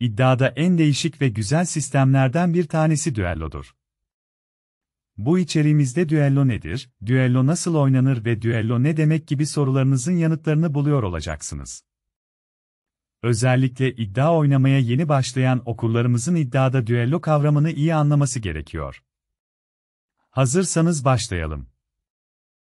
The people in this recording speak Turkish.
İddiada en değişik ve güzel sistemlerden bir tanesi düellodur. Bu içeriğimizde düello nedir, düello nasıl oynanır ve düello ne demek gibi sorularınızın yanıtlarını buluyor olacaksınız. Özellikle iddia oynamaya yeni başlayan okurlarımızın iddiada düello kavramını iyi anlaması gerekiyor. Hazırsanız başlayalım.